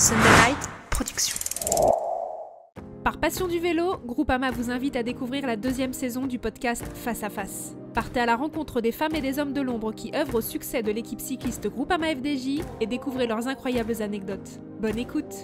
Sunderlight Production. Par passion du vélo, Groupama vous invite à découvrir la deuxième saison du podcast Face à Face. Partez à la rencontre des femmes et des hommes de l'ombre qui œuvrent au succès de l'équipe cycliste Groupama FDJ et découvrez leurs incroyables anecdotes. Bonne écoute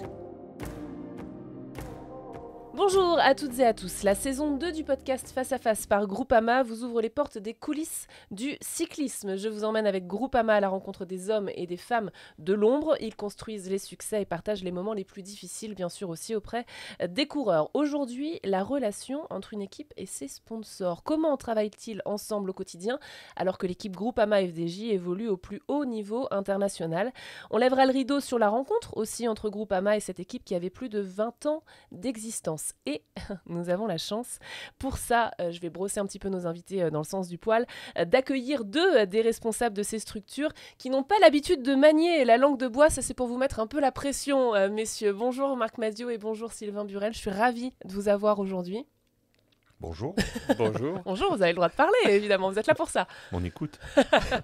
Bonjour à toutes et à tous. La saison 2 du podcast Face à Face par Groupama vous ouvre les portes des coulisses du cyclisme. Je vous emmène avec Groupama à la rencontre des hommes et des femmes de l'ombre. Ils construisent les succès et partagent les moments les plus difficiles, bien sûr, aussi auprès des coureurs. Aujourd'hui, la relation entre une équipe et ses sponsors. Comment travaillent-ils ensemble au quotidien alors que l'équipe Groupama FDJ évolue au plus haut niveau international On lèvera le rideau sur la rencontre aussi entre Groupama et cette équipe qui avait plus de 20 ans d'existence et nous avons la chance. Pour ça, euh, je vais brosser un petit peu nos invités euh, dans le sens du poil, euh, d'accueillir deux des responsables de ces structures qui n'ont pas l'habitude de manier la langue de bois. Ça, c'est pour vous mettre un peu la pression, messieurs. Bonjour Marc Madio et bonjour Sylvain Burel. Je suis ravie de vous avoir aujourd'hui. Bonjour. Bonjour. Bonjour, vous avez le droit de parler, évidemment, vous êtes là pour ça. On écoute.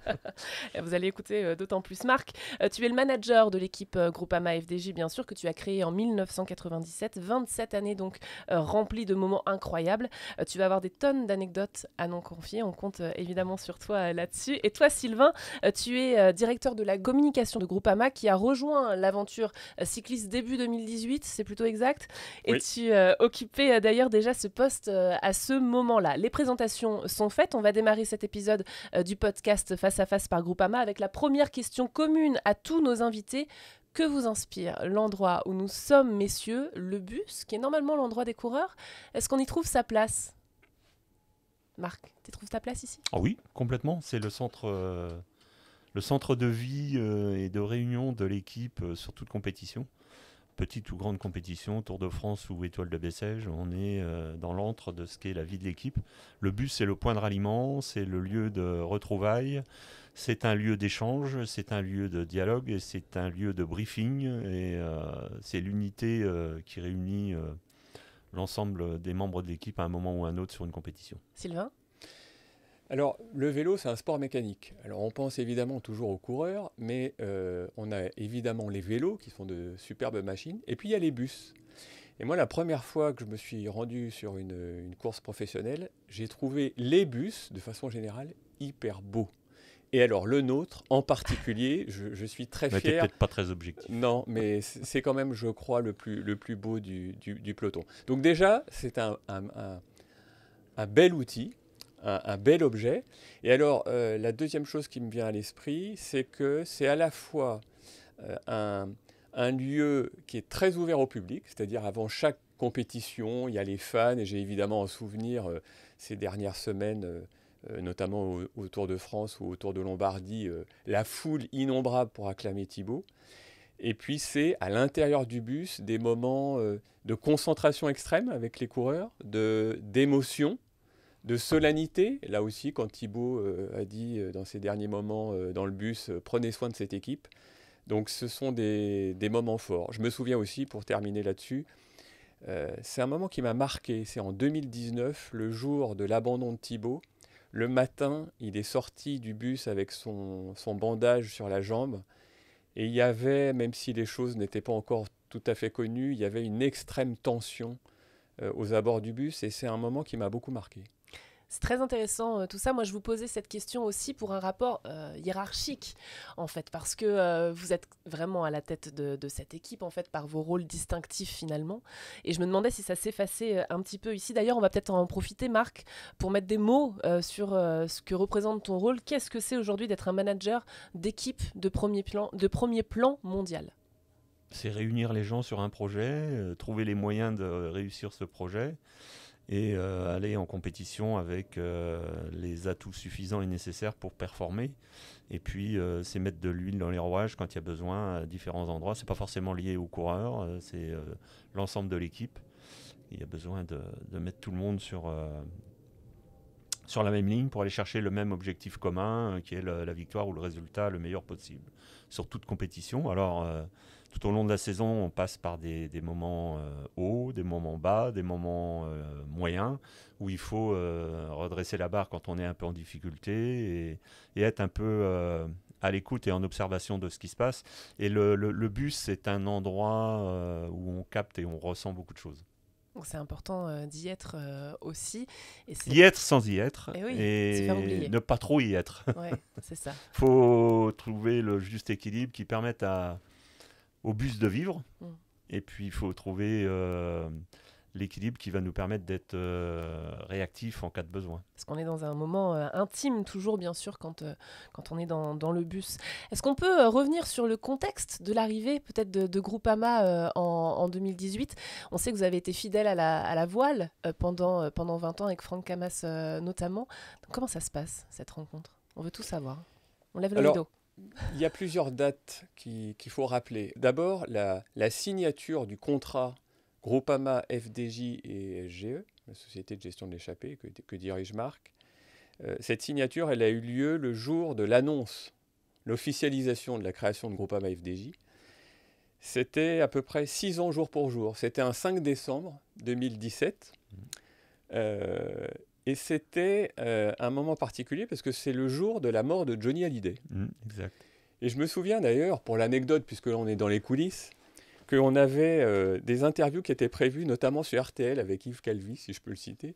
vous allez écouter euh, d'autant plus Marc. Euh, tu es le manager de l'équipe euh, Groupama FDJ, bien sûr, que tu as créé en 1997. 27 années donc remplies de moments incroyables. Tu vas avoir des tonnes d'anecdotes à nous confier. On compte évidemment sur toi là-dessus. Et toi, Sylvain, tu es directeur de la communication de Groupama qui a rejoint l'aventure cycliste début 2018, c'est plutôt exact. Et tu occupais d'ailleurs déjà ce poste à ce moment-là. Les présentations sont faites. On va démarrer cet épisode euh, du podcast Face à Face par Groupama avec la première question commune à tous nos invités. Que vous inspire l'endroit où nous sommes, messieurs, le bus, qui est normalement l'endroit des coureurs Est-ce qu'on y trouve sa place Marc, tu trouves ta place ici ah Oui, complètement. C'est le centre, euh, le centre de vie euh, et de réunion de l'équipe sur toute compétition petite ou grande compétition, Tour de France ou Étoile de Bessèges, on est euh, dans l'antre de ce qu'est la vie de l'équipe. Le bus, c'est le point de ralliement, c'est le lieu de retrouvailles, c'est un lieu d'échange, c'est un lieu de dialogue, c'est un lieu de briefing, et euh, c'est l'unité euh, qui réunit l'ensemble des membres de l'équipe à un moment ou à un autre sur une compétition. Sylvain alors, le vélo, c'est un sport mécanique. Alors, on pense évidemment toujours aux coureurs, mais euh, on a évidemment les vélos, qui sont de superbes machines, et puis il y a les bus. Et moi, la première fois que je me suis rendu sur une, course professionnelle, j'ai trouvé les bus, de façon générale, hyper beaux. Et alors, le nôtre, en particulier, je, suis très mais fier. peut-être pas très objectif. Non, mais c'est quand même, je crois, le plus, le plus beau du, peloton. Donc déjà, c'est un bel outil un, bel objet. Et alors, euh, la deuxième chose qui me vient à l'esprit, c'est que c'est à la fois euh, un, lieu qui est très ouvert au public, c'est-à-dire avant chaque compétition, il y a les fans, et j'ai évidemment en souvenir euh, ces dernières semaines notamment autour de France ou autour de Lombardie, la foule innombrable pour acclamer Thibaut. Et puis c'est à l'intérieur du bus des moments de concentration extrême avec les coureurs, d'émotion, de solennité. Là aussi, quand Thibaut euh, a dit euh, dans ses derniers moments euh, dans le bus, prenez soin de cette équipe. Donc ce sont des, moments forts. Je me souviens aussi, pour terminer là-dessus, c'est un moment qui m'a marqué. C'est en 2019, le jour de l'abandon de Thibaut. Le matin, il est sorti du bus avec son, bandage sur la jambe. Et il y avait, même si les choses n'étaient pas encore tout à fait connues, il y avait une extrême tension aux abords du bus. Et c'est un moment qui m'a beaucoup marqué. C'est très intéressant euh, tout ça. Moi, je vous posais cette question aussi pour un rapport euh, hiérarchique, en fait, parce que euh, vous êtes vraiment à la tête de, cette équipe, en fait, par vos rôles distinctifs finalement. Et je me demandais si ça s'effaçait un petit peu ici. D'ailleurs, on va peut-être en profiter, Marc, pour mettre des mots sur ce que représente ton rôle. Qu'est-ce que c'est aujourd'hui d'être un manager d'équipe de premier plan, de premier plan mondial C'est réunir les gens sur un projet, trouver les moyens de réussir ce projet et euh, aller en compétition avec euh, les atouts suffisants et nécessaires pour performer. Et puis, euh, c'est mettre de l'huile dans les rouages quand il y a besoin à différents endroits. C'est pas forcément lié au coureur, c'est l'ensemble de l'équipe. Il y a besoin de, mettre tout le monde sur, sur la même ligne pour aller chercher le même objectif commun, qui est la victoire ou le résultat le meilleur possible sur toute compétition. Alors tout au long de la saison, on passe par des, moments euh, hauts, des moments bas, des moments euh, moyens, où il faut euh, redresser la barre quand on est un peu en difficulté et, et être un peu à l'écoute et en observation de ce qui se passe. Et le, bus, c'est un endroit où on capte et on ressent beaucoup de choses. Donc c'est important d'y être aussi. y être sans y être. Eh et, ne pas trop y être. Ouais, c'est ça. faut trouver le juste équilibre qui permette à, au bus de vivre. Mm. Et puis, il faut trouver euh, l'équilibre qui va nous permettre d'être euh, réactifs en cas de besoin. Parce qu'on est dans un moment euh, intime, toujours, bien sûr, quand, quand on est dans, le bus. Est-ce qu'on peut revenir sur le contexte de l'arrivée, peut-être, de, Groupama en, 2018 On sait que vous avez été fidèle à la, voile pendant, pendant 20 ans, avec Franck Camas notamment. comment ça se passe, cette rencontre On veut tout savoir. On lève le Alors... Il y a plusieurs dates qu'il faut rappeler. D'abord, la, signature du contrat Groupama, FDJ et SGE, la société de gestion de l'échappée que, dirige Marc. Euh, cette signature, elle a eu lieu le jour de l'annonce, l'officialisation de la création de Groupama FDJ. C'était à peu près six ans jour pour jour. C'était un 5 décembre 2017. Et c'était euh, un moment particulier parce que c'est le jour de la mort de Johnny Hallyday. Mmh, exact. Et je me souviens d'ailleurs, pour l'anecdote, puisque là on est dans les coulisses, qu'on avait euh, des interviews qui étaient prévues, notamment sur RTL avec Yves Calvi, si je peux le citer,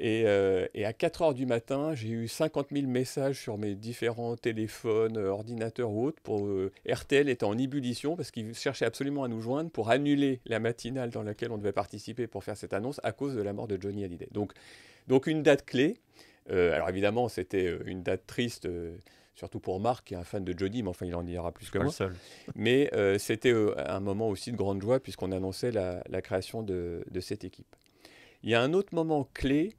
euh, et, à 4 heures du matin, j'ai eu 50 000 messages sur mes différents téléphones, euh, ordinateurs ou autres. Pour, euh, RTL était en ébullition parce qu'ils cherchaient absolument à nous joindre pour annuler la matinale dans laquelle on devait participer pour faire cette annonce à cause de la mort de Johnny Hallyday. Donc, donc une date clé. alors évidemment, c'était une date triste surtout pour Marc qui est un fan de Johnny, mais enfin il en dira plus que moi. Mais c'était un moment aussi de grande joie puisqu'on annonçait la, création de, de, cette équipe. Il y a un autre moment clé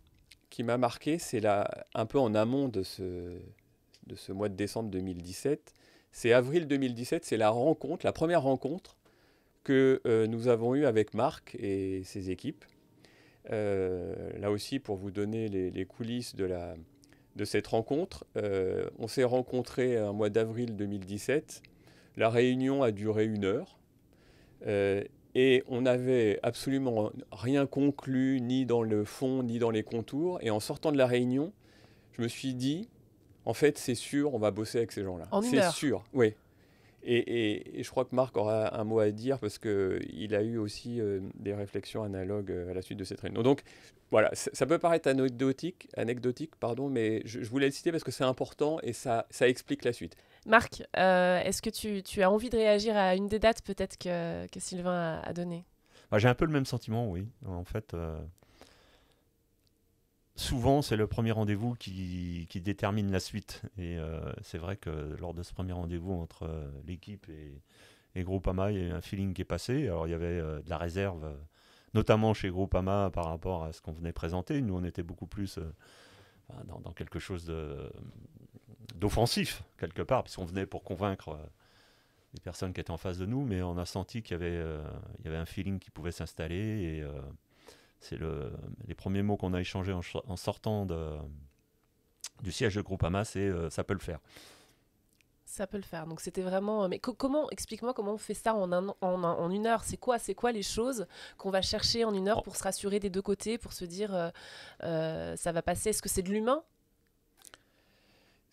qui m'a marqué, c'est là, un peu en amont de ce, de ce mois de décembre 2017, c'est avril 2017, c'est la rencontre, la première rencontre que euh, nous avons eue avec Marc et ses équipes. Euh, là aussi, pour vous donner les, coulisses de, la, de cette rencontre, euh, on s'est rencontré un mois d'avril 2017. La réunion a duré une heure. Et on n'avait absolument rien conclu, ni dans le fond, ni dans les contours. Et en sortant de la réunion, je me suis dit, en fait, c'est sûr, on va bosser avec ces gens-là. C'est sûr, oui. Et, je crois que Marc aura un mot à dire parce qu'il a eu aussi euh, des réflexions analogues euh, à la suite de cette réunion. Donc voilà, ça peut paraître anecdotique, anecdotique pardon, mais je, voulais le citer parce que c'est important et ça explique la suite. Marc, euh, est-ce que tu, as envie de réagir à une des dates peut-être que, Sylvain a, donné bah, J'ai un peu le même sentiment, oui. En fait, euh, souvent, c'est le premier rendez-vous qui, détermine la suite. Et euh, c'est vrai que lors de ce premier rendez-vous entre l'équipe et, Groupama, il y a eu un feeling qui est passé. Alors, il y avait de la réserve, notamment chez Groupama, par rapport à ce qu'on venait présenter. Nous, on était beaucoup plus... Bah, dans, quelque chose de, d'offensif, quelque part, puisqu'on venait pour convaincre euh, les personnes qui étaient en face de nous, mais on a senti qu'il y, avait, euh, y avait un feeling qui pouvait s'installer. Et euh, c'est le, les premiers mots qu'on a échangés en, sortant de, du siège de Groupama, c'est et ça peut le faire. Ça peut le faire. Donc c'était vraiment. Mais comment explique-moi comment on fait ça en, en, une heure C'est quoi C'est quoi les choses qu'on va chercher en une heure oh. pour se rassurer des deux côtés, pour se dire ça va passer Est-ce que c'est de l'humain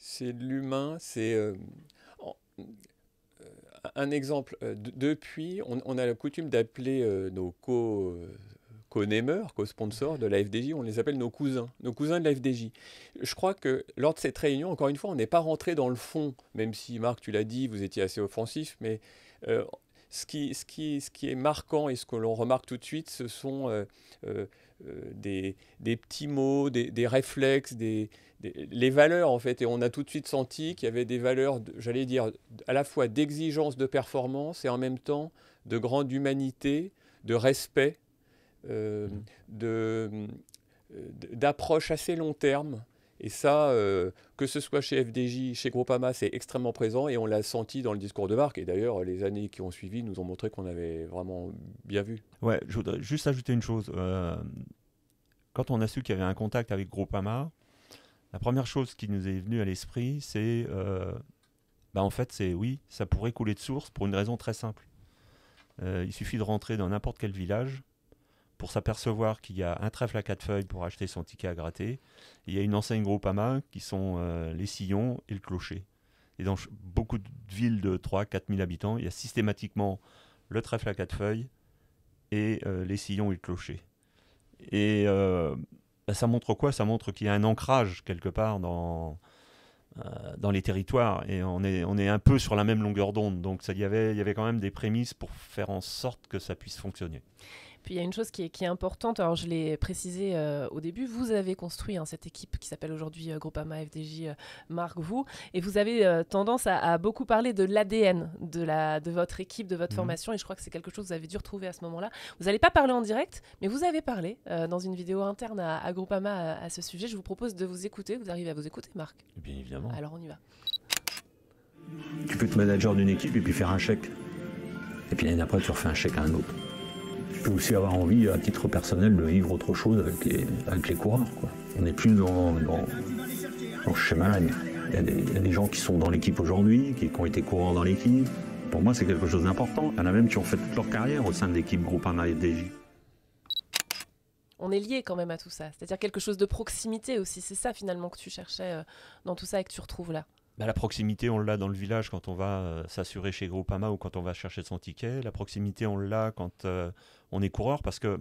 c'est l'humain, c'est euh, euh, un exemple. Euh, depuis, on, a la coutume d'appeler nos co co co-sponsors de la FDJ, on les appelle nos cousins, nos cousins de la FDJ. Je crois que lors de cette réunion, encore une fois, on n'est pas rentré dans le fond, même si Marc, tu l'as dit, vous étiez assez offensif, mais ce, qui, ce, qui, ce qui est marquant et ce que l'on remarque tout de suite, ce sont euh, des, petits mots, des, réflexes, des, les valeurs en fait. Et on a tout de suite senti qu'il y avait des valeurs, j'allais dire, à la fois d'exigence de performance et en même temps de grande humanité, de respect, euh, mmh. euh, d'approche assez long terme. Et ça, euh, que ce soit chez FDJ, chez Groupama, c'est extrêmement présent et on l'a senti dans le discours de Marc. Et d'ailleurs, les années qui ont suivi nous ont montré qu'on avait vraiment bien vu. Ouais, je voudrais juste ajouter une chose. Euh, quand on a su qu'il y avait un contact avec Groupama, la première chose qui nous est venue à l'esprit, c'est euh, bah, en fait, c'est oui, ça pourrait couler de source pour une raison très simple. il suffit de rentrer dans n'importe quel village pour s'apercevoir qu'il y a un trèfle à quatre feuilles pour acheter son ticket à gratter. il y a une enseigne à main qui sont euh, les sillons et le clocher. Et dans beaucoup de villes de 3 4 000 habitants, il y a systématiquement le trèfle à quatre feuilles et euh, les sillons et le clocher. Et euh, bah, ça montre quoi Ça montre qu'il y a un ancrage quelque part dans, dans les territoires et on est, on est un peu sur la même longueur d'onde. Donc ça, y il y avait quand même des prémices pour faire en sorte que ça puisse fonctionner. Puis il y a une chose qui est, qui est importante, alors je l'ai précisé euh, au début, vous avez construit hein, cette équipe qui s'appelle aujourd'hui euh, Groupama FDJ euh, Marc Vous, et vous avez tendance à, beaucoup parler de l'ADN de, la, de votre équipe, de votre mhm. formation, et je crois que c'est quelque chose que vous avez dû retrouver à ce moment-là. Vous n'allez pas parler en direct, mais vous avez parlé dans une vidéo interne à, Groupama à, ce sujet. Je vous propose de vous écouter, vous arrivez à vous écouter Marc Bien évidemment. Alors on y va. Tu peux être manager d'une équipe et puis faire un chèque. Et puis l'année d'après, tu refais un chèque à un autre. Je peux aussi avoir envie, à titre personnel, de vivre autre chose avec les, avec coureurs. On n'est plus dans, dans, dans schéma Il, y, a des gens qui sont dans l'équipe aujourd'hui, qui, ont été coureurs dans l'équipe. Pour moi, c'est quelque chose d'important. Il y en a même qui ont fait toute leur carrière au sein de l'équipe Groupama FDJ on est lié quand même à tout ça. C'est-à-dire quelque chose de proximité aussi. C'est ça finalement que tu cherchais euh, dans tout ça et que tu retrouves là. Bah, la proximité, on l'a dans le village quand on va euh, s'assurer chez Groupama ou quand on va chercher son ticket. La proximité, on l'a quand euh, on est coureur parce que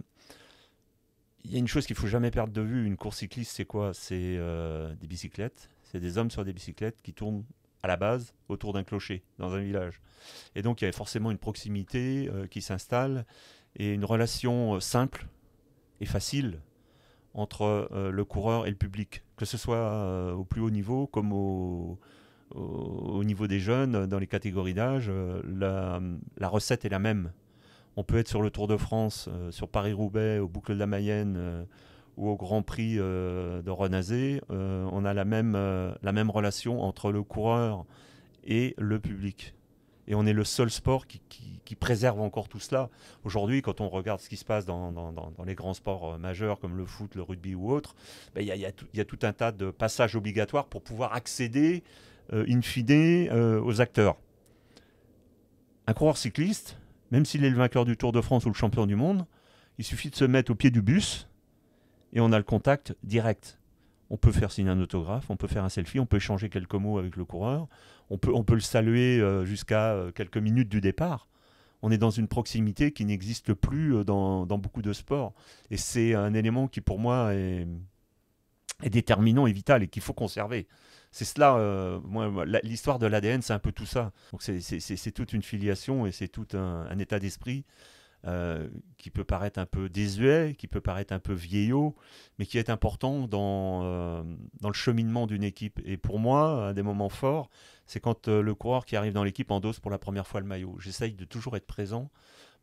il y a une chose qu'il faut jamais perdre de vue. Une course cycliste, c'est quoi C'est euh, des bicyclettes. C'est des hommes sur des bicyclettes qui tournent à la base autour d'un clocher dans un village. Et donc il y a forcément une proximité qui s'installe et une relation simple et facile entre le coureur et le public, que ce soit au plus haut niveau comme au, au, niveau des jeunes, dans les catégories d'âge, euh, la, recette est la même. On peut être sur le Tour de France, euh, sur Paris-Roubaix, au Boucle de la Mayenne euh, ou au Grand Prix de Renazé. on a la même, la même relation entre le coureur et le public. Et on est le seul sport qui, qui, préserve encore tout cela. Aujourd'hui, quand on regarde ce qui se passe dans, dans, dans, les grands sports majeurs comme le foot, le rugby ou autre, ben, il y, y, a tout un tas de passages obligatoires pour pouvoir accéder euh, in euh, aux acteurs. Un coureur cycliste, même s'il est le vainqueur du Tour de France ou le champion du monde, il suffit de se mettre au pied du bus et on a le contact direct. On peut faire signer un autographe, on peut faire un selfie, on peut échanger quelques mots avec le coureur, on peut, on peut le saluer euh, jusqu'à quelques minutes du départ. On est dans une proximité qui n'existe plus dans, beaucoup de sports. Et c'est un élément qui, pour moi, est déterminant et vital et qu'il faut conserver. C'est cela, euh, l'histoire de l'ADN, c'est un peu tout ça. Donc c'est toute une filiation et c'est tout un, état d'esprit euh, qui peut paraître un peu désuet, qui peut paraître un peu vieillot, mais qui est important dans, euh, dans le cheminement d'une équipe. Et pour moi, un des moments forts, c'est quand le coureur qui arrive dans l'équipe endosse pour la première fois le maillot. J'essaye de toujours être présent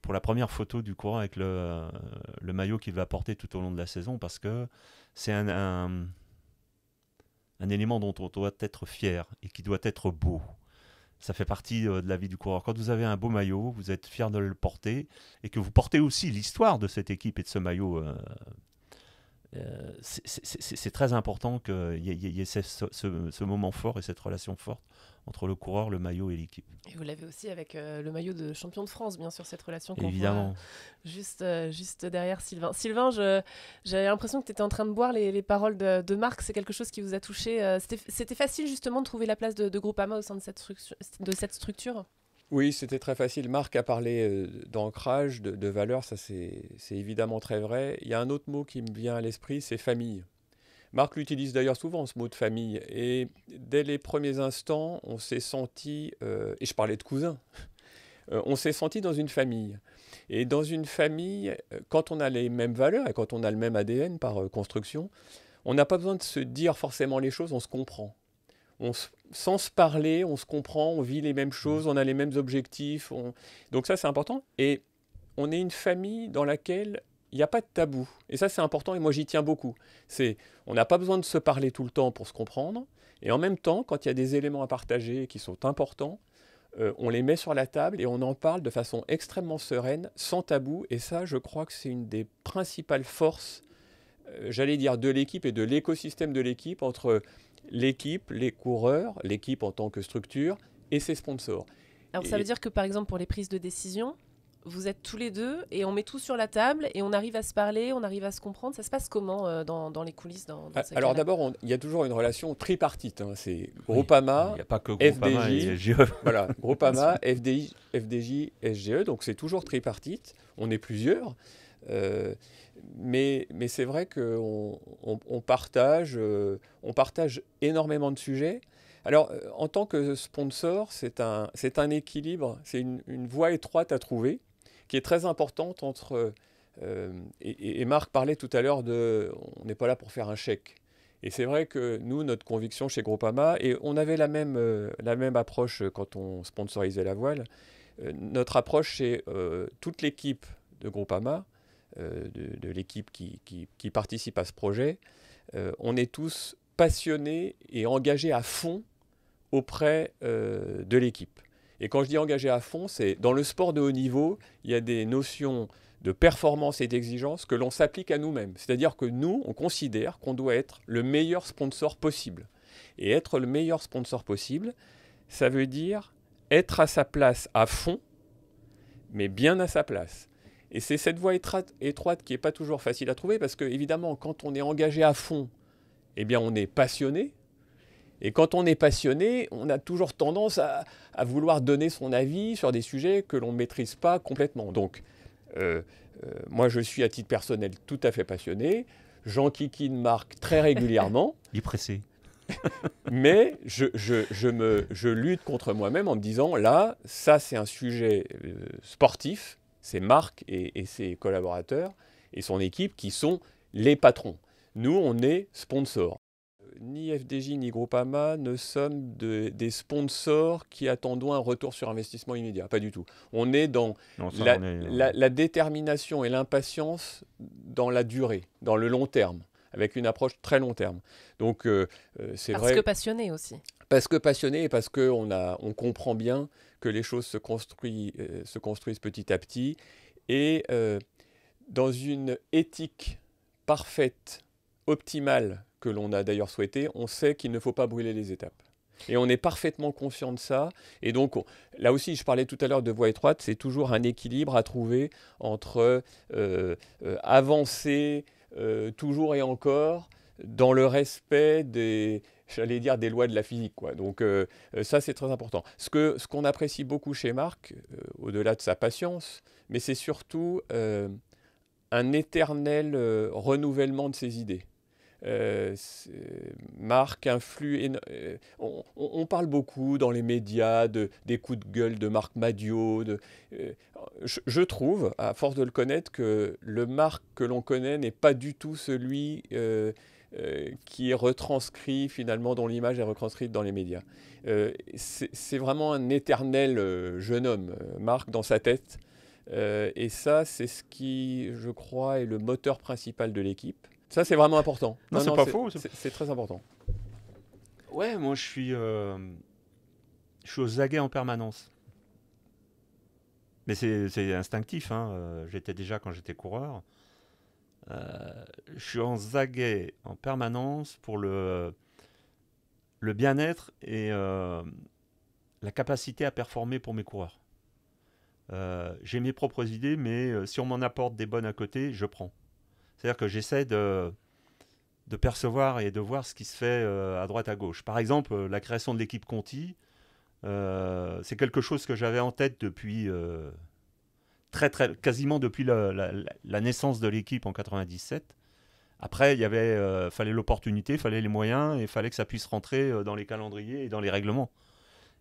pour la première photo du coureur avec le, le maillot qu'il va porter tout au long de la saison parce que c'est un un élément dont on doit être fier et qui doit être beau. Ça fait partie euh, de la vie du coureur. Quand vous avez un beau maillot, vous êtes fier de le porter et que vous portez aussi l'histoire de cette équipe et de ce maillot euh, euh, c'est très important qu'il y ait, y ait ce, moment fort et cette relation forte entre le coureur, le maillot et l'équipe. Et vous l'avez aussi avec euh, le maillot de champion de France, bien sûr, cette relation qu'on Évidemment. Euh, juste, juste derrière Sylvain. Sylvain, j'avais l'impression que tu étais en train de boire les, paroles de, Marc, c'est quelque chose qui vous a touché. C'était facile justement de trouver la place de, Groupama au sein de cette, de cette structure oui, c'était très facile. Marc a parlé euh, d'ancrage, de, valeur, ça c'est évidemment très vrai. Il y a un autre mot qui me vient à l'esprit, c'est famille. Marc l'utilise d'ailleurs souvent, ce mot de famille. Et dès les premiers instants, on s'est senti, euh, et je parlais de cousin, euh, on s'est senti dans une famille. Et dans une famille, quand on a les mêmes valeurs et quand on a le même ADN par construction, on n'a pas besoin de se dire forcément les choses, on se comprend on se, sans se parler, on se comprend, on vit les mêmes choses, mmh. on a les mêmes objectifs. Donc ça, c'est important. Et on est une famille dans laquelle il n'y a pas de tabou. Et ça, c'est important et moi, j'y tiens beaucoup. C'est, on n'a pas besoin de se parler tout le temps pour se comprendre. Et en même temps, quand il y a des éléments à partager qui sont importants, euh, on les met sur la table et on en parle de façon extrêmement sereine, sans tabou. Et ça, je crois que c'est une des principales forces, euh, j'allais dire, de l'équipe et de l'écosystème de l'équipe entre l'équipe, les coureurs, l'équipe en tant que structure et ses sponsors. Alors ça veut dire que par exemple pour les prises de décision, vous êtes tous les deux et on met tout sur la table et on arrive à se parler, on arrive à se comprendre. Ça se passe comment euh, dans, dans, les coulisses dans, ah, Alors d'abord, il y a toujours une relation tripartite. Hein. C'est Groupama, FDJ, SGE. Voilà, Groupama, FDI, FDJ, SGE. Donc c'est toujours tripartite. On est plusieurs. Euh, mais, c'est vrai qu'on on, partage, euh, partage énormément de sujets. Alors, euh, en tant que sponsor, c'est un, équilibre, c'est une, voie étroite à trouver qui est très importante entre. Euh, et, Marc parlait tout à l'heure de. On n'est pas là pour faire un chèque. Et c'est vrai que nous, notre conviction chez Groupama, et on avait la même, approche quand on sponsorisait la voile, notre approche, chez toute l'équipe de Groupama euh, de, l'équipe qui, participe à ce projet, euh, on est tous passionnés et engagés à fond auprès euh, de l'équipe. Et quand je dis engagé à fond, c'est dans le sport de haut niveau, il y a des notions de performance et d'exigence que l'on s'applique à nous-mêmes. C'est-à-dire que nous, on considère qu'on doit être le meilleur sponsor possible. Et être le meilleur sponsor possible, ça veut dire être à sa place à fond, mais bien à sa place. Et c'est cette voie étroite qui n'est pas toujours facile à trouver parce que, évidemment, quand on est engagé à fond, eh bien, on est passionné. Et quand on est passionné, on a toujours tendance à, vouloir donner son avis sur des sujets que l'on ne maîtrise pas complètement. Donc, euh, euh, moi, je suis à titre personnel tout à fait passionné. Jean Kikine marque très régulièrement. Il pressé. mais je, me, je lutte contre moi-même en me disant, là, ça c'est un sujet euh, sportif, c'est Marc et, ses collaborateurs et son équipe qui sont les patrons. Nous, on est sponsors. Ni FDJ ni Groupama ne sommes de, des sponsors qui attendons un retour sur investissement immédiat. Pas du tout. On est dans euh, la, détermination et l'impatience dans la durée, dans le long terme avec une approche très long terme. Donc, euh, euh, c'est vrai. Parce que passionné aussi. Parce que passionné et parce qu'on on comprend bien que les choses se, construisent, euh, se construisent petit à petit. Et euh, dans une éthique parfaite, optimale, que l'on a d'ailleurs souhaité, on sait qu'il ne faut pas brûler les étapes. Et on est parfaitement conscient de ça. Et donc, là aussi, je parlais tout à l'heure de voie étroite, c'est toujours un équilibre à trouver entre euh, avancer toujours et encore dans le respect des, j'allais dire, des lois de la physique. Quoi. Donc euh, euh, ça, c'est très important. Ce qu'on ce qu'on apprécie beaucoup chez Marc, euh, au-delà de sa patience, mais c'est surtout un éternel renouvellement de ses idées. Marc influe. on, on, parle beaucoup dans les médias de, des coups de gueule de Marc Madio. De, je, je, trouve, à force de le connaître, que le Marc que l'on connaît n'est pas du tout celui euh, qui est retranscrit finalement, dont l'image est retranscrite dans les médias. Euh, c'est vraiment un éternel euh, jeune homme, Marc, dans sa tête. et ça, c'est ce qui, je crois, est le moteur principal de l'équipe. Ça, c'est vraiment important. Non, c'est pas faux. C'est très important. Ouais, moi, je suis, je suis en permanence. Mais c'est instinctif. Hein. J'étais déjà quand j'étais coureur. Euh, je suis en zaguet en permanence pour le, bien-être et euh, la capacité à performer pour mes coureurs. Euh, j'ai mes propres idées, mais si on m'en apporte des bonnes à côté, je prends. C'est-à-dire que j'essaie de, percevoir et de voir ce qui se fait à droite, à gauche. Par exemple, la création de l'équipe Conti, c'est quelque chose que j'avais en tête depuis très, quasiment depuis la, naissance de l'équipe en 97. Après, il y avait, euh, fallait l'opportunité, fallait les moyens, et fallait que ça puisse rentrer euh, dans les calendriers et dans les règlements.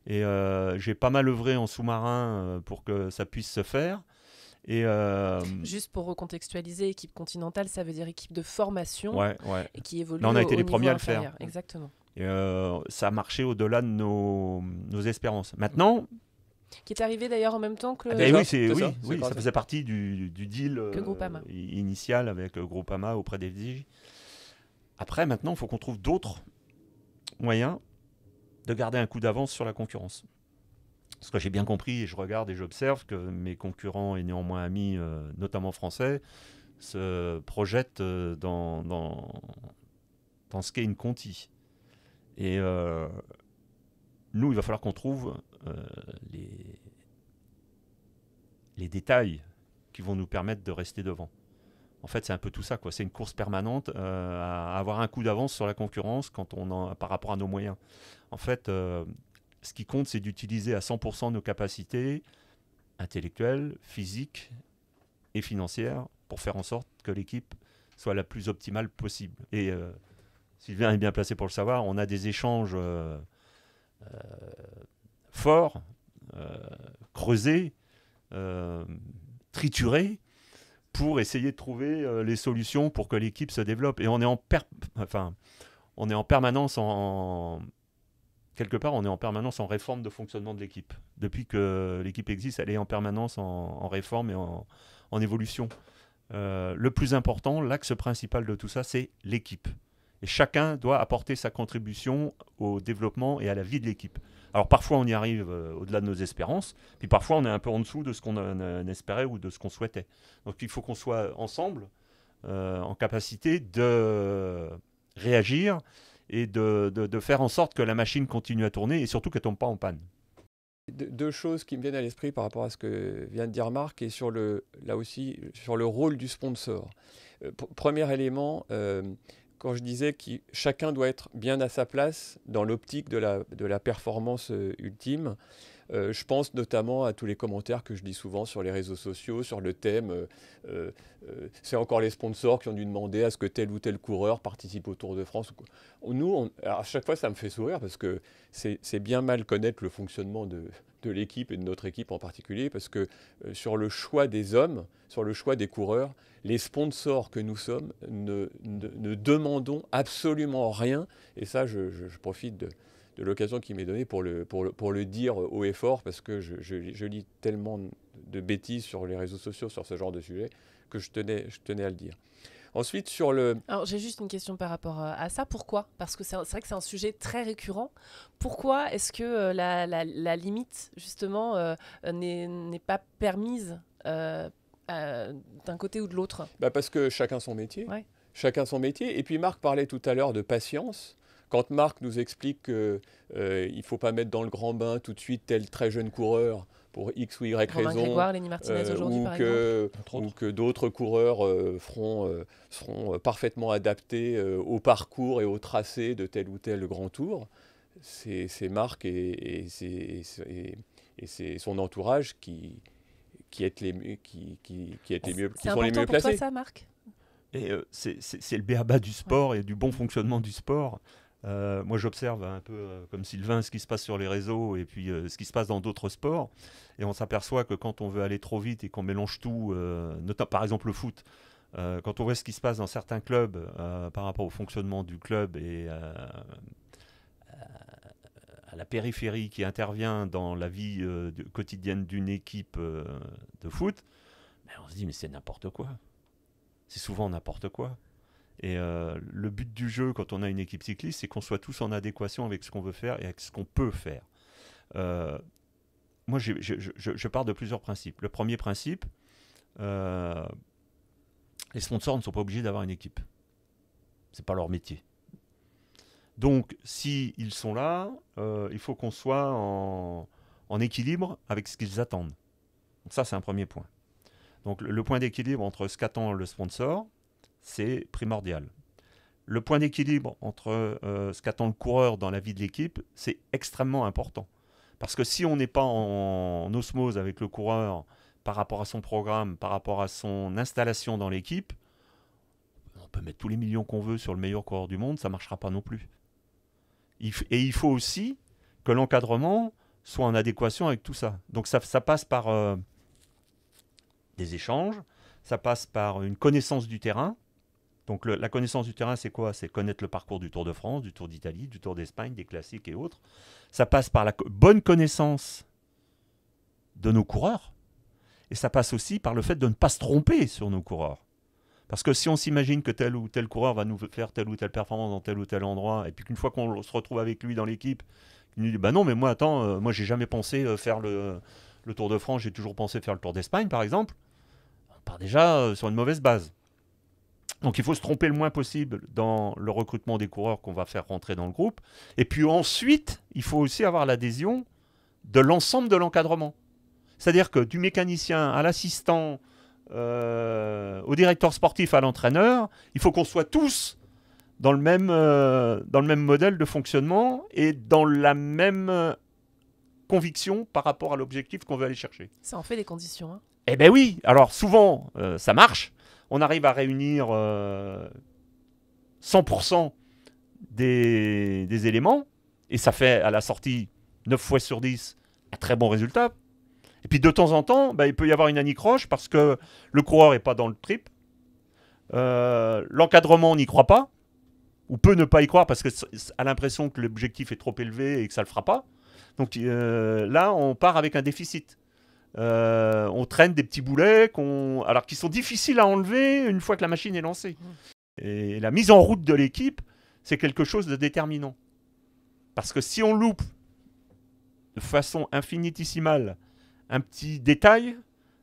Et euh, j'ai pas mal œuvré en sous-marin pour que ça puisse se faire. Et Juste pour recontextualiser, équipe continentale, ça veut dire équipe de formation Et qui évolue. on a été les premiers à le faire. Exactement. ça a marché au-delà de nos, espérances. Maintenant, qui est arrivé d'ailleurs en même temps que. le ah ben oui, ça, oui, ça, faisait partie du, deal euh, initial avec euh, Groupama auprès des Après, maintenant, il faut qu'on trouve d'autres moyens de garder un coup d'avance sur la concurrence. Parce que j'ai bien compris, et je regarde et j'observe que mes concurrents et néanmoins amis, euh, notamment français, se projettent dans, dans, dans ce qu'est une Conti. Et nous, il va falloir qu'on trouve euh, les, détails qui vont nous permettre de rester devant. En fait, c'est un peu tout ça. quoi. C'est une course permanente euh, à avoir un coup d'avance sur la concurrence quand on par rapport à nos moyens. En fait, euh, ce qui compte, c'est d'utiliser à 100% nos capacités intellectuelles, physiques et financières pour faire en sorte que l'équipe soit la plus optimale possible. Et Sylvain est bien placé pour le savoir. On a des échanges fort, euh, creusé, euh, trituré, pour essayer de trouver euh, les solutions pour que l'équipe se développe. Et on est en, enfin, on est en permanence en, quelque part, on est en permanence en réforme de fonctionnement de l'équipe. Depuis que l'équipe existe, elle est en permanence en, réforme et en, évolution. le plus important, l'axe principal de tout ça, c'est l'équipe. Et chacun doit apporter sa contribution au développement et à la vie de l'équipe. Alors parfois on y arrive euh, au-delà de nos espérances, puis parfois on est un peu en dessous de ce qu'on espérait ou de ce qu'on souhaitait. Donc il faut qu'on soit ensemble euh, en capacité de réagir et de, faire en sorte que la machine continue à tourner et surtout qu'elle ne tombe pas en panne. Deux choses qui me viennent à l'esprit par rapport à ce que vient de dire Marc et sur le, là aussi sur le rôle du sponsor. Euh, premier élément, quand je disais que chacun doit être bien à sa place dans l'optique de la, performance euh, ultime. Euh, je pense notamment à tous les commentaires que je lis souvent sur les réseaux sociaux, sur le thème. Euh, c'est encore les sponsors qui ont dû demander à ce que tel ou tel coureur participe au Tour de France. Nous, à chaque fois, ça me fait sourire parce que c'est bien mal connaître le fonctionnement de, de l'équipe et de notre équipe en particulier, parce que euh, sur le choix des hommes, sur le choix des coureurs, les sponsors que nous sommes ne, demandons absolument rien. Et ça, je, profite de, l'occasion qui m'est donnée pour le, pour, dire haut et fort, parce que je, lis tellement de bêtises sur les réseaux sociaux sur ce genre de sujet que je tenais, je tenais à le dire. Ensuite, sur le. Alors, j'ai juste une question par rapport euh, à ça. Pourquoi Parce que c'est vrai que c'est un sujet très récurrent. Pourquoi est-ce que euh, la, limite, justement, euh, n'est pas permise d'un côté ou de l'autre bah Parce que chacun son métier. Chacun son métier. Et puis, Marc parlait tout à l'heure de patience. Quand Marc nous explique qu'il ne faut pas mettre dans le grand bain tout de suite tel très jeune coureur pour X ou Y Romain raison, euh, ou, que, d'autres coureurs euh, feront, euh, seront parfaitement adaptés au parcours et au tracé de tel ou tel grand tour. C'est ces marques et, et, et, son entourage qui, qui est les, qui, mieux, sont les mieux placés. C'est ça, Marc. Et c'est le béaba du sport et du bon fonctionnement du sport. Euh, moi, j'observe un peu euh, comme Sylvain ce qui se passe sur les réseaux et puis euh, ce qui se passe dans d'autres sports. Et on s'aperçoit que quand on veut aller trop vite et qu'on mélange tout, notamment par exemple le foot, quand on voit ce qui se passe dans certains clubs par rapport au fonctionnement du club et à la périphérie qui intervient dans la vie quotidienne d'une équipe de foot, ben, on se dit mais c'est n'importe quoi. C'est souvent n'importe quoi. Et euh, le but du jeu, quand on a une équipe cycliste, c'est qu'on soit tous en adéquation avec ce qu'on veut faire et avec ce qu'on peut faire. Euh, moi, je, pars de plusieurs principes. Le premier principe, euh, les sponsors ne sont pas obligés d'avoir une équipe. Ce n'est pas leur métier. Donc, s'ils sont là, il faut qu'on soit en, équilibre avec ce qu'ils attendent. ça, c'est un premier point. Donc le point d'équilibre entre ce qu'attend le sponsor c'est primordial. Le point d'équilibre entre euh, ce qu'attend le coureur dans la vie de l'équipe, c'est extrêmement important. Parce que si on n'est pas en, osmose avec le coureur par rapport à son programme, par rapport à son installation dans l'équipe, on peut mettre tous les millions qu'on veut sur le meilleur coureur du monde, ça ne marchera pas non plus. et il faut aussi que l'encadrement soit en adéquation avec tout ça. Donc ça, passe par euh, des échanges, ça passe par une connaissance du terrain, donc la connaissance du terrain, c'est quoi C'est connaître le parcours du Tour de France, du Tour d'Italie, du Tour d'Espagne, des classiques et autres. Ça passe par la bonne connaissance de nos coureurs. Et ça passe aussi par le fait de ne pas se tromper sur nos coureurs. Parce que si on s'imagine que tel ou tel coureur va nous faire telle ou telle performance dans tel ou tel endroit, et puis qu'une fois qu'on se retrouve avec lui dans l'équipe, il nous dit Bah non, mais moi, attends, euh, moi, j'ai jamais pensé euh, faire le, Tour de France, j'ai toujours pensé faire le Tour d'Espagne, par exemple. On part déjà euh, sur une mauvaise base. Donc il faut se tromper le moins possible dans le recrutement des coureurs qu'on va faire rentrer dans le groupe. Et puis ensuite, il faut aussi avoir l'adhésion de l'ensemble de l'encadrement. C'est-à-dire que du mécanicien à l'assistant, euh, au directeur sportif, à l'entraîneur, il faut qu'on soit tous dans le, même, euh, dans le même modèle de fonctionnement et dans la même euh, conviction par rapport à l'objectif qu'on veut aller chercher. Ça en fait des conditions. Hein. Eh bien oui, alors souvent ça marche, on arrive à réunir 100% euh, des, éléments, et ça fait à la sortie 9 fois sur 10 un très bon résultat. Et puis de temps en temps, bah, il peut y avoir une anicroche parce que le coureur n'est pas dans le trip. Euh, l'encadrement, n'y croit pas, ou peut ne pas y croire parce qu'il a l'impression que l'objectif est trop élevé et que ça ne le fera pas. Donc euh, là, on part avec un déficit. Euh, on traîne des petits boulets alors qui sont difficiles à enlever une fois que la machine est lancée. Et la mise en route de l'équipe, c'est quelque chose de déterminant. Parce que si on loupe de façon infinitissimale un petit détail,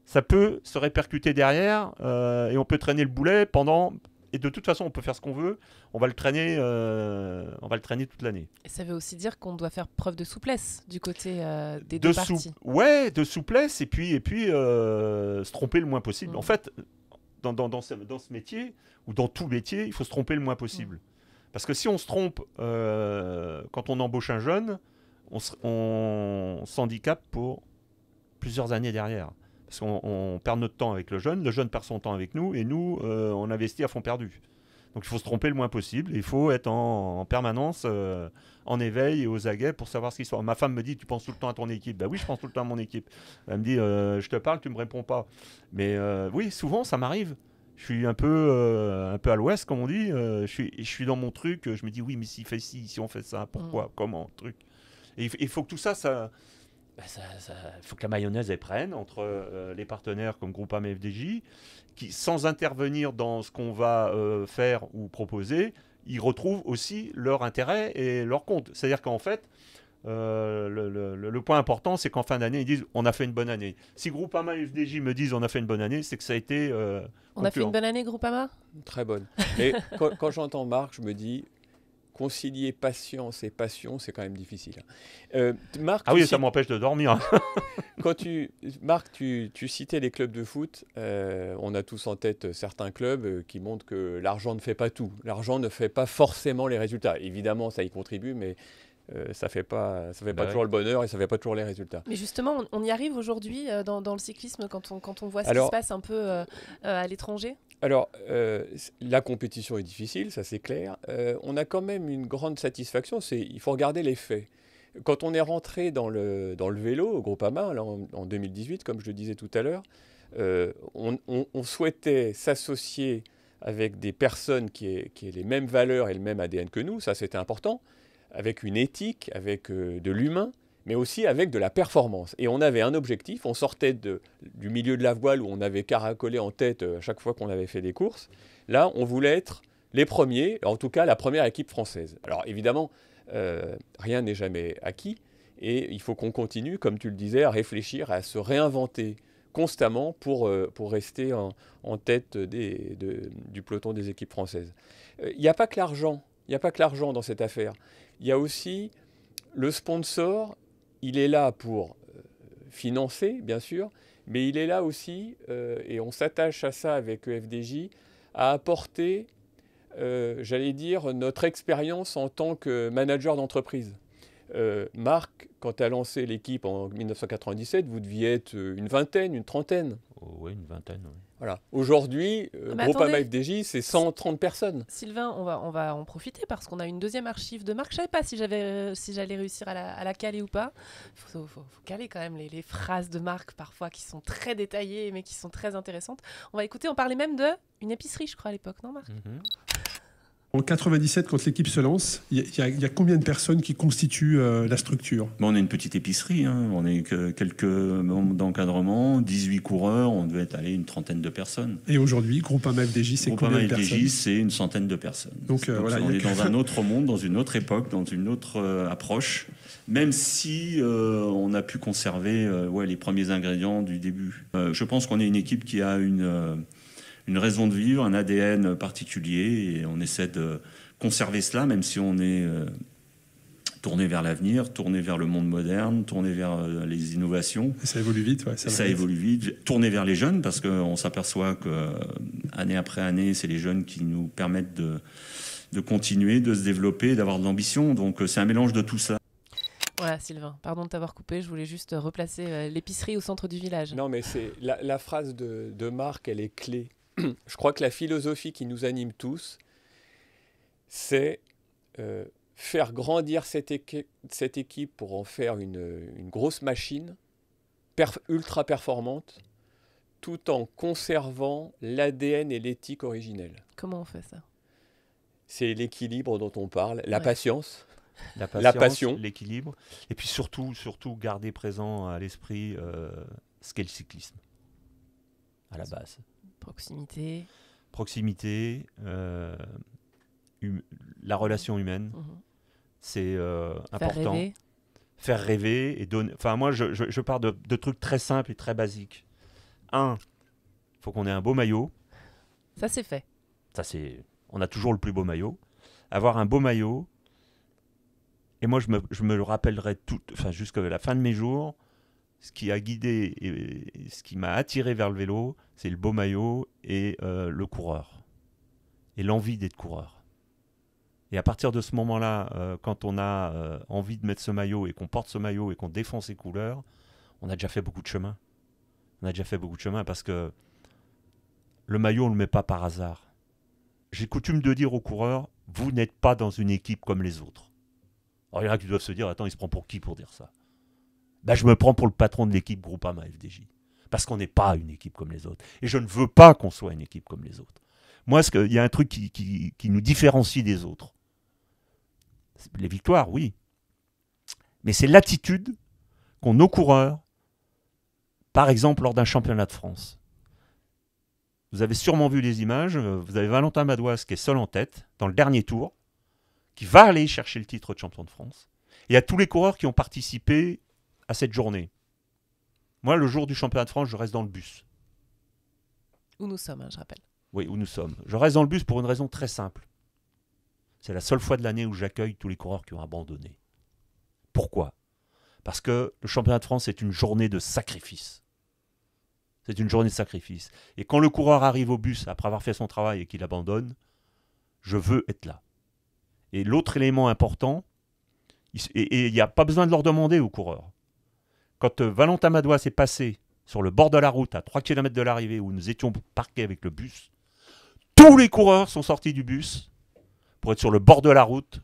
ça peut se répercuter derrière euh, et on peut traîner le boulet pendant et de toute façon, on peut faire ce qu'on veut. On va le traîner, euh, on va le traîner toute l'année. Et ça veut aussi dire qu'on doit faire preuve de souplesse du côté euh, des de deux parties. Ouais, de souplesse et puis et puis euh, se tromper le moins possible. En mm. fait, dans, dans, dans, ce, métier ou dans tout métier, il faut se tromper le moins possible. Mm. Parce que si on se trompe euh, quand on embauche un jeune, on s'handicape pour plusieurs années derrière. Parce on perd notre temps avec le jeune, le jeune perd son temps avec nous, et nous, euh, on investit à fond perdu. Donc il faut se tromper le moins possible, il faut être en, permanence euh, en éveil et aux aguets pour savoir ce qui se passe. Ma femme me dit Tu penses tout le temps à ton équipe Ben oui, je pense tout le temps à mon équipe. Elle me dit euh, Je te parle, tu ne me réponds pas. Mais oui, souvent, ça m'arrive je suis un peu, un peu à l'ouest, comme on dit. je, suis, je suis dans mon truc. Je me dis, oui, mais si fait ci, si on fait ça, pourquoi, mm. comment, truc. Et il faut que tout ça, ça, il bah, faut que la mayonnaise elle prenne entre euh, les partenaires comme Groupama et FDJ, qui, sans intervenir dans ce qu'on va euh, faire ou proposer, ils retrouvent aussi leur intérêt et leur compte. C'est-à-dire qu'en fait, euh, le, point important, c'est qu'en fin d'année, ils disent on a fait une bonne année. Si Groupama et FDJ me disent on a fait une bonne année, c'est que ça a été. on a fait une bonne année, Groupama Très bonne. Et quand, quand j'entends Marc, je me dis concilier patience et passion, c'est quand même difficile. Hein. Euh, Marc, ah oui, ça m'empêche de dormir. quand tu, Marc, tu, tu, citais les clubs de foot. Euh, on a tous en tête certains clubs euh, qui montrent que l'argent ne fait pas tout. L'argent ne fait pas forcément les résultats. Évidemment, ça y contribue, mais ça fait pas, ça fait bah pas toujours le bonheur et ça fait pas toujours les résultats. Mais justement, on, y arrive aujourd'hui dans, dans, le cyclisme quand on, quand on voit ce qui se passe un peu à l'étranger. Alors, euh, la compétition est difficile, ça c'est clair. Euh, on a quand même une grande satisfaction, c'est il faut regarder les faits. Quand on est rentré dans le, dans le vélo au groupe là, en, 2018, comme je le disais tout à l'heure, euh, on, souhaitait s'associer avec des personnes qui qui aient, les mêmes valeurs et le même ADN que nous, ça c'était important, avec une éthique, avec de l'humain mais aussi avec de la performance. Et on avait un objectif, on sortait de, du milieu de la voile où on avait caracolé en tête euh, à chaque fois qu'on avait fait des courses. Là, on voulait être les premiers, en tout cas la première équipe française. Alors évidemment, euh, rien n'est jamais acquis, et il faut qu'on continue, comme tu le disais, à réfléchir, à se réinventer constamment pour, euh, pour rester en, en tête des, du peloton des équipes françaises. Il a pas que l'argent, il n'y a pas que l'argent dans cette affaire. Il y a aussi le sponsor il est là pour euh, financer, bien sûr, mais il est là aussi, euh, et on s'attache à ça avec EFDJ, à apporter, euh, j'allais dire, notre expérience en tant que manager d'entreprise. Marc, quand tu as lancé l'équipe en 1997, vous deviez être une vingtaine, une trentaine. Oh, oui, une vingtaine, oui. Voilà. Aujourd'hui, Groupama euh, ah bah groupe c'est 130 personnes. Sylvain, on va, on va en profiter parce qu'on a une deuxième archive de Marc. Je ne savais pas si j'avais, euh, si j'allais réussir à la, à la, caler ou pas. Il faut, caler quand même les, les, phrases de Marc parfois qui sont très détaillées mais qui sont très intéressantes. On va écouter. On parlait même de une épicerie, je crois à l'époque, non Marc mhm. En 97, quand l'équipe se lance, il y, a combien de personnes qui constituent euh, la structure On est une petite épicerie, hein. on est que quelques membres d'encadrement, 18 coureurs, on devait être allé une trentaine de personnes. Et aujourd'hui, groupe AMFDJ, c'est combien de personnes Groupe c'est une centaine de personnes. Donc, euh, on est dans un autre monde, dans une autre époque, dans une autre euh, approche, même si on a pu conserver ouais, les premiers ingrédients du début. je pense qu'on est une équipe qui a une une raison de vivre, un ADN particulier, et on essaie de conserver cela, même si on est euh, tourné vers l'avenir, tourné vers le monde moderne, tourné vers euh, les innovations. ça évolue vite, ça, évolue vite. Tourné vers les jeunes, parce qu'on s'aperçoit que euh, année après année, c'est les jeunes qui nous permettent de, continuer, de se développer, d'avoir de l'ambition. Donc c'est un mélange de tout ça. Voilà, Sylvain, pardon de t'avoir coupé, je voulais juste replacer l'épicerie au centre du village. Non, mais c'est la, phrase de Marc, elle est clé. je crois que la philosophie qui nous anime tous, c'est euh, faire grandir cette, équipe pour en faire une, grosse machine ultra performante tout en conservant l'ADN et l'éthique originelle. Comment on fait ça C'est l'équilibre dont on parle, la patience. La, passion, l'équilibre, et puis surtout, surtout garder présent à l'esprit euh, ce qu'est le cyclisme à la base. Proximité. Proximité, euh, hum, la relation humaine, mhm. c'est euh, important. important. Rêver. Faire rêver et donner. Enfin, moi, je, pars de, trucs très simples et très basiques. Un, faut qu'on ait un beau maillot. Ça, c'est fait. Ça, c'est. On a toujours le plus beau maillot. Avoir un beau maillot. Et moi, je me, je me le rappellerai tout, enfin, jusqu'à la fin de mes jours, ce qui a guidé et, ce qui m'a attiré vers le vélo, c'est le beau maillot et euh, le coureur. Et l'envie d'être coureur. Et à partir de ce moment-là, euh, quand on a euh, envie de mettre ce maillot et qu'on porte ce maillot et qu'on défend ses couleurs, on a déjà fait beaucoup de chemin. On a déjà fait beaucoup de chemin parce que le maillot, on ne le met pas par hasard. J'ai coutume de dire aux coureurs, vous n'êtes pas dans une équipe comme les autres. Alors il y en a qui doivent se dire, attends, il se prend pour qui pour dire ça ben, je me prends pour le patron de l'équipe Groupama FDJ. Parce qu'on n'est pas une équipe comme les autres. Et je ne veux pas qu'on soit une équipe comme les autres. Moi, il y a un truc qui, nous différencie des autres. Les victoires, oui. Mais c'est l'attitude qu'ont nos coureurs, par exemple lors d'un championnat de France. Vous avez sûrement vu les images, euh, vous avez Valentin Madouas qui est seul en tête dans le dernier tour, qui va aller chercher le titre de champion de France. Et à tous les coureurs qui ont participé cette journée. Moi, le jour du championnat de France, je reste dans le bus. Où nous sommes, hein, je rappelle. Oui, où nous sommes. Je reste dans le bus pour une raison très simple. C'est la seule fois de l'année où j'accueille tous les coureurs qui ont abandonné. Pourquoi Parce que le championnat de France, c'est une journée de sacrifice. C'est une journée de sacrifice. Et quand le coureur arrive au bus après avoir fait son travail et qu'il abandonne, je veux être là. Et l'autre élément important, et il n'y a pas besoin de leur demander aux coureurs, quand euh, Valentin Madoise s'est passé sur le bord de la route, à 3 km de l'arrivée, où nous étions parqués avec le bus, tous les coureurs sont sortis du bus pour être sur le bord de la route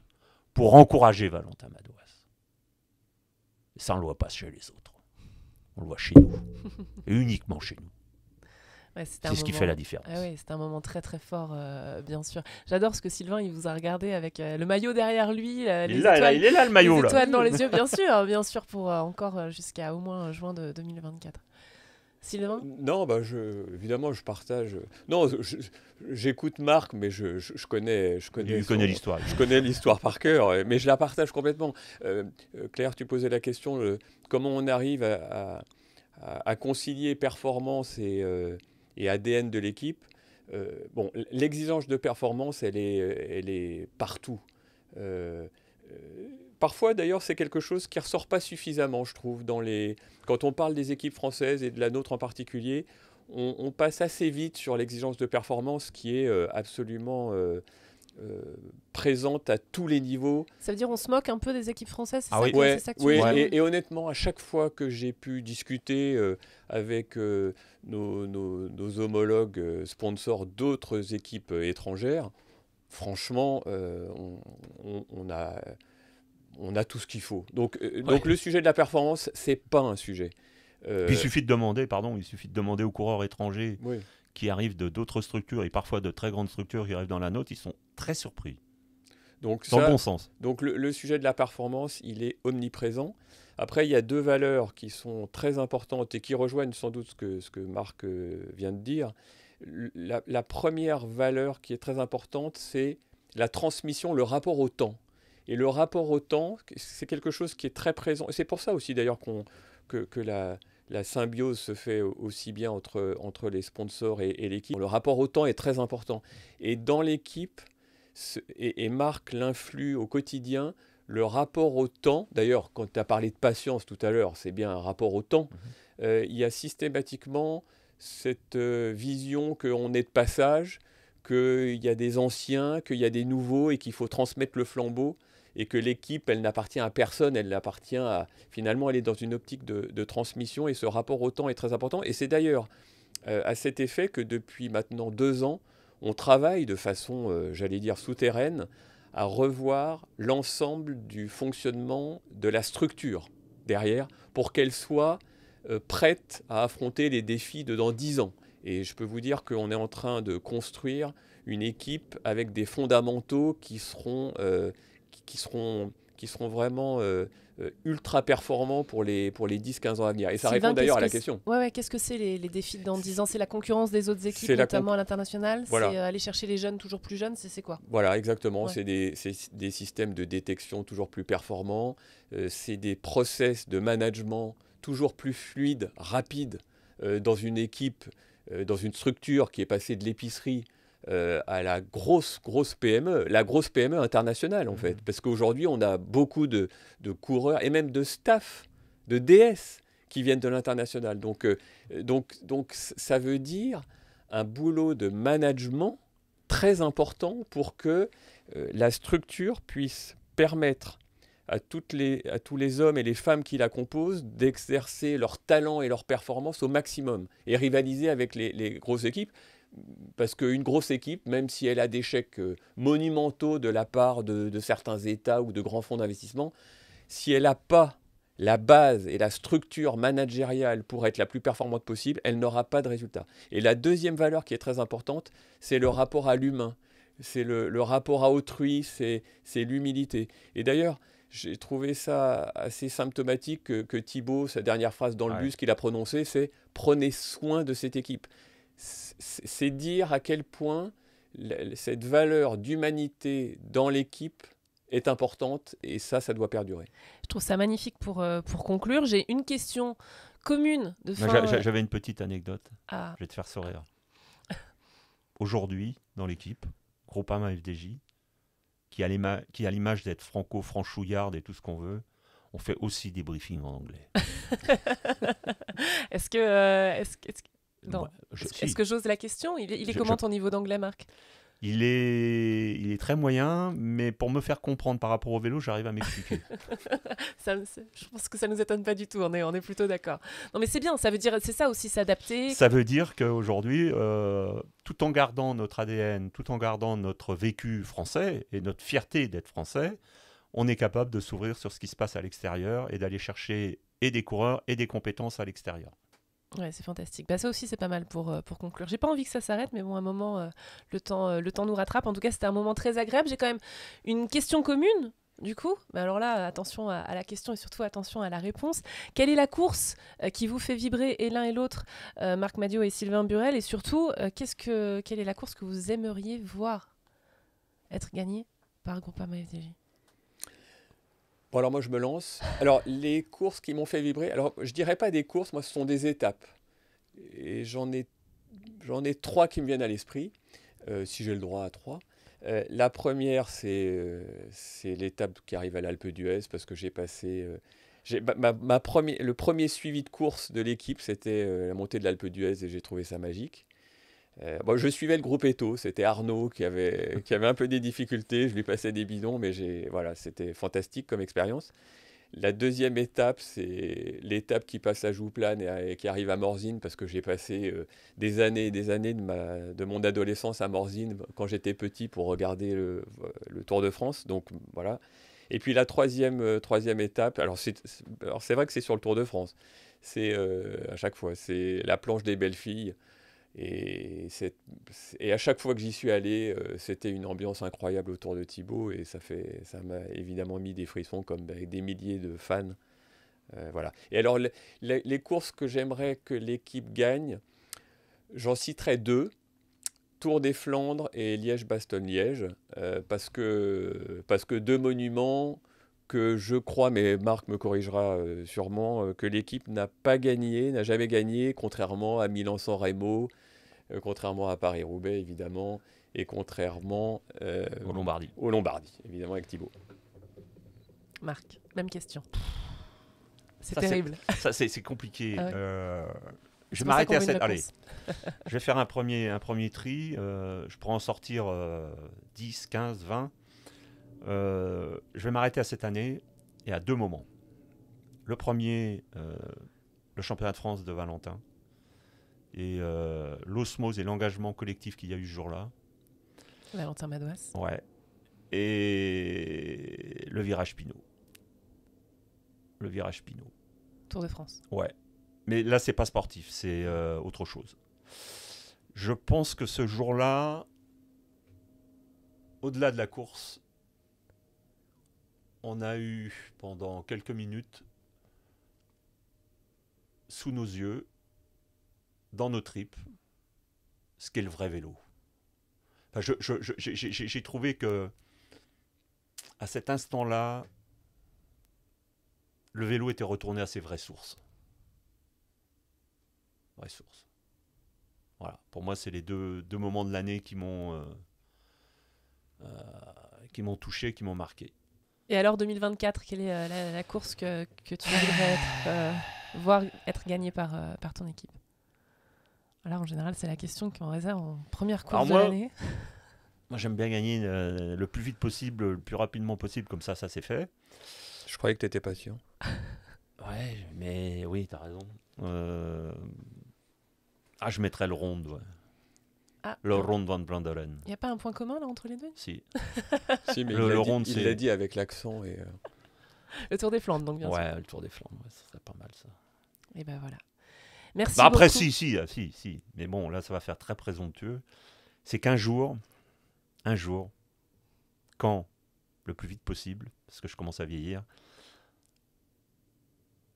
pour encourager Valentin Madoise. Et ça, on ne le voit pas chez les autres. On le voit chez nous. Et uniquement chez nous c'est ce qui fait la différence. Ah c'est un moment très très fort, euh, bien sûr. J'adore ce que Sylvain, il vous a regardé avec euh, le maillot derrière lui. Euh, il, les est là, il, est là, le maillot. Les étoiles dans les yeux, bien sûr, hein, bien sûr, pour encore jusqu'à au moins juin de 2024. Sylvain Non, bah je, évidemment, je partage. Non, j'écoute Marc, mais je, je, connais, je connais. l'histoire. Je connais l'histoire par cœur, mais je la partage complètement. Claire, tu posais la question comment on arrive à, à, concilier performance et, et ADN de l'équipe. Euh, bon, l'exigence de performance, elle est, elle est partout. Euh, euh, parfois, d'ailleurs, c'est quelque chose qui ressort pas suffisamment, je trouve, dans les. Quand on parle des équipes françaises et de la nôtre en particulier, on, on passe assez vite sur l'exigence de performance qui est absolument euh, présente à tous les niveaux. Ça veut dire on se moque un peu des équipes françaises ah ça oui. Et, honnêtement, à chaque fois que j'ai pu discuter euh, avec euh, nos, homologues sponsors d'autres équipes étrangères, franchement, on, a, on a tout ce qu'il faut. Donc, donc le sujet de la performance, c'est pas un sujet. il suffit de demander, pardon, il suffit de demander aux coureurs étrangers. qui arrivent de d'autres structures et parfois de très grandes structures qui arrivent dans la note, ils sont très surpris. Donc, Dans le bon sens. Donc le, sujet de la performance, il est omniprésent. Après, il y a deux valeurs qui sont très importantes et qui rejoignent sans doute ce que, ce que Marc euh, vient de dire. La, première valeur qui est très importante, c'est la transmission, le rapport au temps. Et le rapport au temps, c'est quelque chose qui est très présent. C'est pour ça aussi d'ailleurs qu'on que, la, la, symbiose se fait aussi bien entre, entre les sponsors et, et l'équipe. Le rapport au temps est très important. Et dans l'équipe, et, marque l'influx au quotidien, le rapport au temps. D'ailleurs, quand tu as parlé de patience tout à l'heure, c'est bien un rapport au temps. Mhm. Euh, il y a systématiquement cette euh, vision qu'on est de passage, qu'il y a des anciens, qu'il y a des nouveaux et qu'il faut transmettre le flambeau et que l'équipe, elle n'appartient à personne, elle appartient à... Finalement, elle est dans une optique de, transmission et ce rapport au temps est très important. Et c'est d'ailleurs euh, à cet effet que depuis maintenant deux ans, on travaille de façon, euh, j'allais dire, souterraine à revoir l'ensemble du fonctionnement de la structure derrière pour qu'elle soit euh, prête à affronter les défis de dans dix ans. Et je peux vous dire qu'on est en train de construire une équipe avec des fondamentaux qui seront, euh, qui seront, qui seront vraiment euh, ultra performant pour les, pour les 10-15 ans à venir. Et ça répond d'ailleurs à la question. Ouais, Qu'est-ce que c'est les, défis dans 10 ans C'est la concurrence des autres équipes, notamment à l'international C'est euh, aller chercher les jeunes toujours plus jeunes C'est quoi Voilà, exactement. C'est des, systèmes de détection toujours plus performants. Euh, c'est des process de management toujours plus fluides, rapides, dans une équipe, dans une structure qui est passée de l'épicerie euh, à la grosse, grosse PME, la grosse PME internationale en mhm. fait. Parce qu'aujourd'hui, on a beaucoup de, coureurs et même de staff, de DS qui viennent de l'international. Donc, euh, ça veut dire un boulot de management très important pour que euh, la structure puisse permettre à, à tous les hommes et les femmes qui la composent d'exercer leur talent et leur performance au maximum et rivaliser avec les grosses équipes parce qu'une grosse équipe, même si elle a des chèques euh, monumentaux de la part de, certains États ou de grands fonds d'investissement, si elle n'a pas la base et la structure managériale pour être la plus performante possible, elle n'aura pas de résultat. Et la deuxième valeur qui est très importante, c'est le rapport à l'humain, c'est le, rapport à autrui, c'est l'humilité. Et d'ailleurs, j'ai trouvé ça assez symptomatique que, Thibault, Thibaut, sa dernière phrase dans le bus qu'il a prononcée, c'est prenez soin de cette équipe c'est dire à quel point cette valeur d'humanité dans l'équipe est importante et ça, ça doit perdurer. Je trouve ça magnifique pour, euh, pour conclure. J'ai une question commune de fin... Euh, j'avais une petite anecdote. Ah. Je vais te faire sourire. Aujourd'hui, dans l'équipe, Groupama FDJ, qui a l'image d'être franco-franchouillarde et tout ce qu'on veut, on fait aussi des briefings en anglais. est-ce que, euh, est ce est-ce que j'ose la question Il, est comment ton niveau d'anglais, Marc il est, il est très moyen, mais pour me faire comprendre par rapport au vélo, j'arrive à m'expliquer. je pense que ça ne nous étonne pas du tout, on est, on est plutôt d'accord. Non mais c'est bien, ça veut dire, c'est ça aussi, s'adapter. Ça veut dire qu'aujourd'hui, euh, tout en gardant notre ADN, tout en gardant notre vécu français et notre fierté d'être français, on est capable de s'ouvrir sur ce qui se passe à l'extérieur et d'aller chercher et des coureurs et des compétences à l'extérieur. Ouais, c'est fantastique. Bah, ça aussi, c'est pas mal pour, euh, pour conclure. J'ai pas envie que ça s'arrête, mais bon, un moment, euh, le, temps, euh, le temps nous rattrape. En tout cas, c'était un moment très agréable. J'ai quand même une question commune, du coup. Mais bah, alors là, attention à, la question et surtout attention à la réponse. Quelle est la course qui vous fait vibrer, et l'un et l'autre, Marc Madio et Sylvain Burel Et surtout, qu'est-ce que, quelle est la course que vous aimeriez voir être gagnée par Groupama FDJ Bon, alors moi, je me lance. Alors, les courses qui m'ont fait vibrer, alors je dirais pas des courses, moi, ce sont des étapes. Et j'en ai, j'en ai trois qui me viennent à l'esprit, euh, si j'ai le droit à trois. Euh, la première, c'est euh, c'est l'étape qui arrive à l'Alpe d'Huez, parce que j'ai passé. Ma, ma le premier suivi de course de l'équipe, c'était la montée de l'Alpe d'Huez et j'ai trouvé ça magique. Euh, je suivais le groupe Eto, c'était Arnaud qui avait, qui avait un peu des difficultés, je lui passais des bidons, mais voilà, c'était fantastique comme expérience. La deuxième étape, c'est l'étape qui passe à Jouplane et, qui arrive à Morzine, parce que j'ai passé euh, des années et des années de, ma, de mon adolescence à Morzine quand j'étais petit pour regarder le, Tour de France. Donc voilà. Et puis la troisième, euh, étape, alors c'est, c'est vrai que c'est sur le Tour de France, c'est à chaque fois, c'est la planche des belles filles. Et, et, à chaque fois que j'y suis allé, euh, c'était une ambiance incroyable autour de Thibaut et ça ça m'a évidemment mis des frissons comme des milliers de fans. Euh, voilà. Et alors les courses que j'aimerais que l'équipe gagne, j'en citerai deux. Tour des Flandres et Liège-Bastogne-Liège, euh, parce, que, parce que deux monuments que je crois, mais Marc me corrigera euh, sûrement, euh, que l'équipe n'a pas gagné, n'a jamais gagné, contrairement à Milan-San Remo, euh, contrairement à Paris-Roubaix, évidemment, et contrairement au Lombardie. Au Lombardie, évidemment, avec Thibaut. Marc, même question. C'est terrible. Ça, c'est compliqué. Ah je vais à cette. Allez, je vais faire un premier, un premier tri. je pourrais en sortir 10, 15, 20. Euh, je vais m'arrêter à cette année et à deux moments. Le premier, euh, le championnat de France de Valentin et euh, l'osmose et l'engagement collectif qu'il y a eu ce jour-là. Valentin Madouas. Ouais. Et le virage Pinot. Le virage Pinot. Tour de France. Ouais. Mais là, c'est pas sportif, c'est autre chose. Je pense que ce jour-là, au-delà de la course, on a eu pendant quelques minutes sous nos yeux, dans nos tripes, ce qu'est le vrai vélo. j'ai trouvé que à cet instant-là, le vélo était retourné à ses vraies sources. Vraies sources. Voilà. Pour moi, c'est les deux, moments de l'année qui m'ont euh, euh, qui m'ont touché, qui m'ont marqué. Et alors 2024, quelle est euh, la, course que, tu voudrais euh, voir être gagnée par, euh, ton équipe Alors en général, c'est la question qui qu'on réserve en première course de l'année. Moi, j'aime bien gagner le plus vite possible, le plus rapidement possible, comme ça, ça s'est fait. Je croyais que tu étais patient. ouais, mais oui, tu as raison. Ah, je mettrais le rond, ouais. Ah, le Ronde Van Branderen. Il n'y a pas un point commun là entre les deux Si. si le, il l'a dit, il l'a dit avec l'accent et. Euh, le Tour des Flandres, donc bien ouais, le Tour des Flandres, ça serait pas mal ça. Et eh ben voilà. Merci. Bah après, si, si, ah, si, si. Mais bon, là, ça va faire très présomptueux. C'est qu'un jour, un jour, quand le plus vite possible, parce que je commence à vieillir,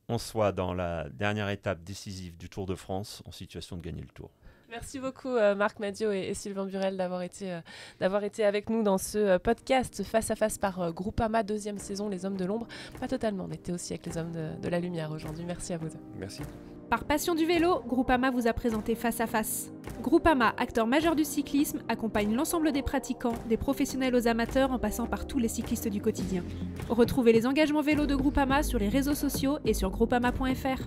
on soit dans la dernière étape décisive du Tour de France en situation de gagner le Tour. Merci beaucoup euh, Marc Madio et, Sylvain Burel d'avoir été, euh, été, avec nous dans ce euh, podcast face à face par Groupama, deuxième saison, Les Hommes de l'Ombre. Pas totalement, on était aussi avec les Hommes de, la Lumière aujourd'hui. Merci à vous Merci. Par passion du vélo, Groupama vous a présenté Face à Face. Groupama, acteur majeur du cyclisme, accompagne l'ensemble des pratiquants, des professionnels aux amateurs en passant par tous les cyclistes du quotidien. Retrouvez les engagements vélo de Groupama sur les réseaux sociaux et sur groupama.fr.